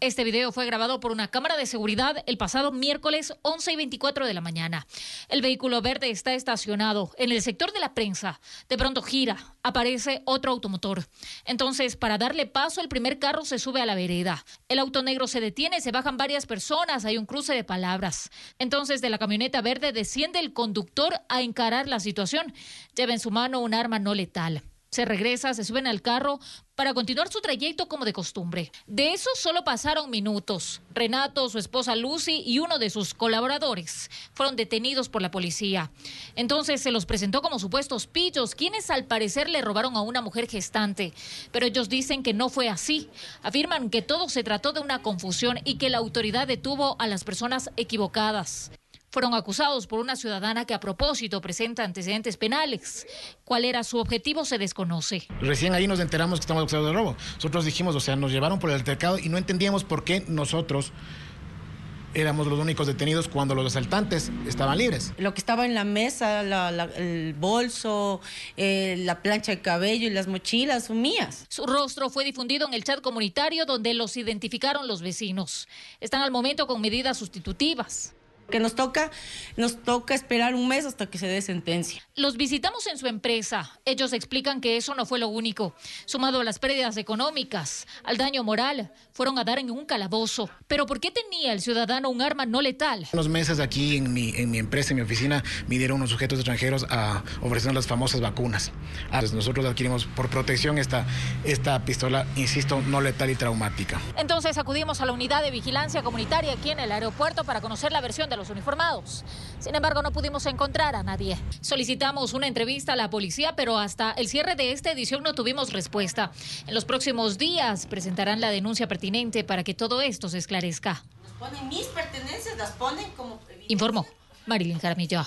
Este video fue grabado por una cámara de seguridad el pasado miércoles 11 y 24 de la mañana. El vehículo verde está estacionado en el sector de la prensa. De pronto gira, aparece otro automotor. Entonces, para darle paso, el primer carro se sube a la vereda. El auto negro se detiene, se bajan varias personas, hay un cruce de palabras. Entonces, de la camioneta verde desciende el conductor a encarar la situación. Lleva en su mano un arma no letal se regresa, se suben al carro para continuar su trayecto como de costumbre. De eso solo pasaron minutos. Renato, su esposa Lucy y uno de sus colaboradores fueron detenidos por la policía. Entonces se los presentó como supuestos pillos, quienes al parecer le robaron a una mujer gestante. Pero ellos dicen que no fue así. Afirman que todo se trató de una confusión y que la autoridad detuvo a las personas equivocadas fueron acusados por una ciudadana que a propósito presenta antecedentes penales. ¿Cuál era su objetivo? Se desconoce. Recién ahí nos enteramos que estamos acusados de robo. Nosotros dijimos, o sea, nos llevaron por el altercado y no entendíamos por qué nosotros éramos los únicos detenidos cuando los asaltantes estaban libres. Lo que estaba en la mesa, el bolso, eh, la plancha de cabello y las mochilas son mías. Su rostro fue difundido en el chat comunitario donde los identificaron los vecinos. Están al momento con medidas sustitutivas que nos toca, nos toca esperar un mes hasta que se dé sentencia. Los visitamos en su empresa. Ellos explican que eso no fue lo único. Sumado a las pérdidas económicas, al daño moral, fueron a dar en un calabozo. Pero ¿por qué tenía el ciudadano un arma no letal? Unos meses aquí en mi, en mi empresa, en mi oficina, vinieron unos sujetos extranjeros a ofrecer las famosas vacunas. Ah, pues nosotros adquirimos por protección esta, esta pistola, insisto, no letal y traumática. Entonces acudimos a la unidad de vigilancia comunitaria aquí en el aeropuerto para conocer la versión de los uniformados. Sin embargo, no pudimos encontrar a nadie. Solicitamos una entrevista a la policía, pero hasta el cierre de esta edición no tuvimos respuesta. En los próximos días presentarán la denuncia pertinente para que todo esto se esclarezca. Ponen mis pertenencias, las ponen como... Informó Marilyn Jaramillo.